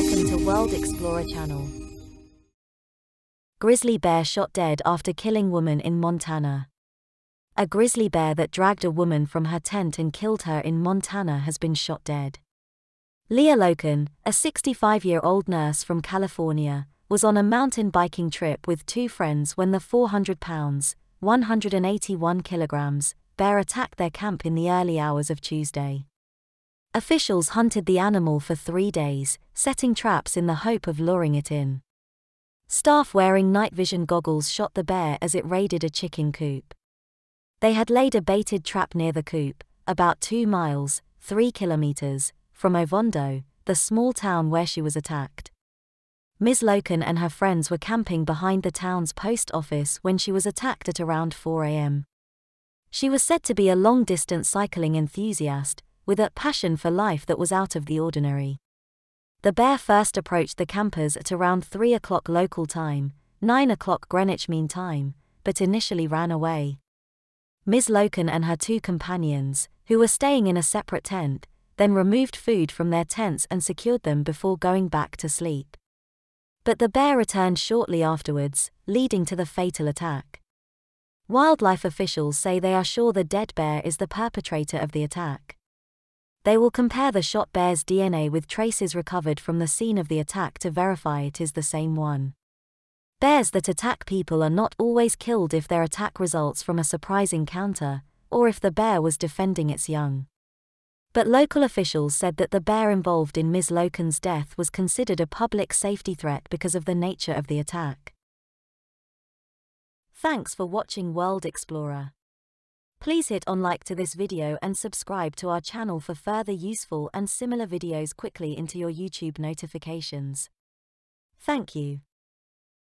Welcome to World Explorer Channel. Grizzly bear shot dead after killing woman in Montana. A grizzly bear that dragged a woman from her tent and killed her in Montana has been shot dead. Leah Loken, a 65 year old nurse from California, was on a mountain biking trip with two friends when the 400 pounds, 181 kilograms, bear attacked their camp in the early hours of Tuesday. Officials hunted the animal for three days, setting traps in the hope of luring it in. Staff wearing night vision goggles shot the bear as it raided a chicken coop. They had laid a baited trap near the coop, about two miles, three kilometers, from Ovondo, the small town where she was attacked. Ms. Loken and her friends were camping behind the town's post office when she was attacked at around 4 a.m. She was said to be a long distance cycling enthusiast, with a passion for life that was out of the ordinary. The bear first approached the campers at around 3 o'clock local time, 9 o'clock Greenwich Mean Time, but initially ran away. Ms. Loken and her two companions, who were staying in a separate tent, then removed food from their tents and secured them before going back to sleep. But the bear returned shortly afterwards, leading to the fatal attack. Wildlife officials say they are sure the dead bear is the perpetrator of the attack. They will compare the shot bear's DNA with traces recovered from the scene of the attack to verify it is the same one. Bears that attack people are not always killed if their attack results from a surprise encounter, or if the bear was defending its young. But local officials said that the bear involved in Ms. Loken's death was considered a public safety threat because of the nature of the attack. Thanks for watching World Explorer. Please hit on like to this video and subscribe to our channel for further useful and similar videos quickly into your YouTube notifications. Thank you.